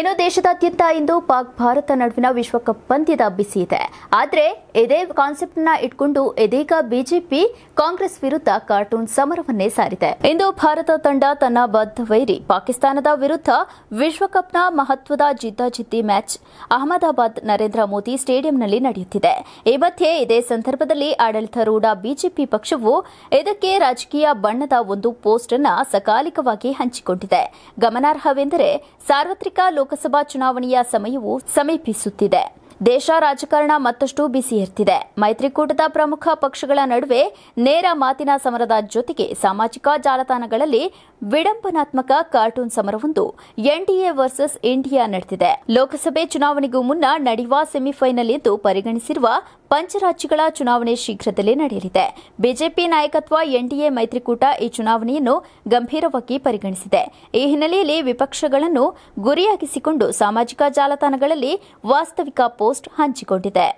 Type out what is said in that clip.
ಇನ್ನು ದೇಶದಾದ್ಯಂತ ಇಂದು ಪಾಕ್ ಭಾರತ ನಡುವಿನ ವಿಶ್ವಕಪ್ ಪಂದ್ಯದ ಬಿಸಿ ಇದೆ ಆದರೆ ಇದೇ ಕಾನ್ಸೆಪ್ಟ್ನ ಇಟ್ಕೊಂಡು ಇದೀಗ ಬಿಜೆಪಿ ಕಾಂಗ್ರೆಸ್ ವಿರುದ್ಧ ಕಾರ್ಟೂನ್ ಸಮರವನ್ನೇ ಸಾರಿದೆ ಇಂದು ಭಾರತ ತಂಡ ತನ್ನ ಬದ್ಧ ವೈರಿ ಪಾಕಿಸ್ತಾನದ ವಿರುದ್ಧ ವಿಶ್ವಕಪ್ನ ಮಹತ್ವದ ಜಿದ್ದಾಜಿದ್ದಿ ಮ್ಯಾಚ್ ಅಹಮದಾಬಾದ್ ನರೇಂದ್ರ ಮೋದಿ ಸ್ಟೇಡಿಯಂನಲ್ಲಿ ನಡೆಯುತ್ತಿದೆ ಈ ಮಧ್ಯೆ ಇದೇ ಸಂದರ್ಭದಲ್ಲಿ ಆಡಳಿತಾರೂಢ ಬಿಜೆಪಿ ಪಕ್ಷವು ಇದಕ್ಕೆ ರಾಜಕೀಯ ಬಣ್ಣದ ಒಂದು ಪೋಸ್ಟ್ ಅನ್ನು ಸಕಾಲಿಕವಾಗಿ ಹಂಚಿಕೊಂಡಿದೆ ಗಮನಾರ್ಹವೆಂದರೆ ಸಾರ್ವತ್ರಿಕ ಲೋಕ ಲೋಕಸಭಾ ಚುನಾವಣೆಯ ಸಮಯವು ಸಮೀಪಿಸುತ್ತಿದೆ ದೇಶ ರಾಜಕಾರಣ ಮತ್ತಷ್ಟು ಬಿಸಿ ಇರ್ತಿದೆ ಮೈತ್ರಿಕೂಟದ ಪ್ರಮುಖ ಪಕ್ಷಗಳ ನಡುವೆ ನೇರ ಮಾತಿನ ಸಮರದ ಜೊತೆಗೆ ಸಾಮಾಜಿಕ ಜಾಲತಾಣಗಳಲ್ಲಿ ವಿಡಂಬನಾತ್ಮಕ ಕಾರ್ಟೂನ್ ಸಮರವೊಂದು ಎನ್ಡಿಎ ವರ್ಸಸ್ ಇಂಡಿಯಾ ನಡೆದಿದೆ ಲೋಕಸಭೆ ಚುನಾವಣೆಗೂ ಮುನ್ನ ನಡೆಯುವ ಸೆಮಿಫೈನಲ್ ಎಂದು ಪರಿಗಣಿಸಿರುವ ಪಂಚರಾಜ್ಯಗಳ ಚುನಾವಣೆ ಶೀಘ್ರದಲ್ಲೇ ನಡೆಯಲಿದೆ ಬಿಜೆಪಿ ನಾಯಕತ್ವ ಎನ್ಡಿಎ ಮೈತ್ರಿಕೂಟ ಈ ಚುನಾವಣೆಯನ್ನು ಗಂಭೀರವಾಗಿ ಪರಿಗಣಿಸಿದೆ ಈ ಹಿನ್ನೆಲೆಯಲ್ಲಿ ವಿಪಕ್ಷಗಳನ್ನು ಗುರಿಯಾಗಿಸಿಕೊಂಡು ಸಾಮಾಜಿಕ ಜಾಲತಾಣಗಳಲ್ಲಿ ವಾಸ್ತವಿಕ ಪೋಸ್ಟ್ ಹಂಚಿಕೊಂಡಿದೆ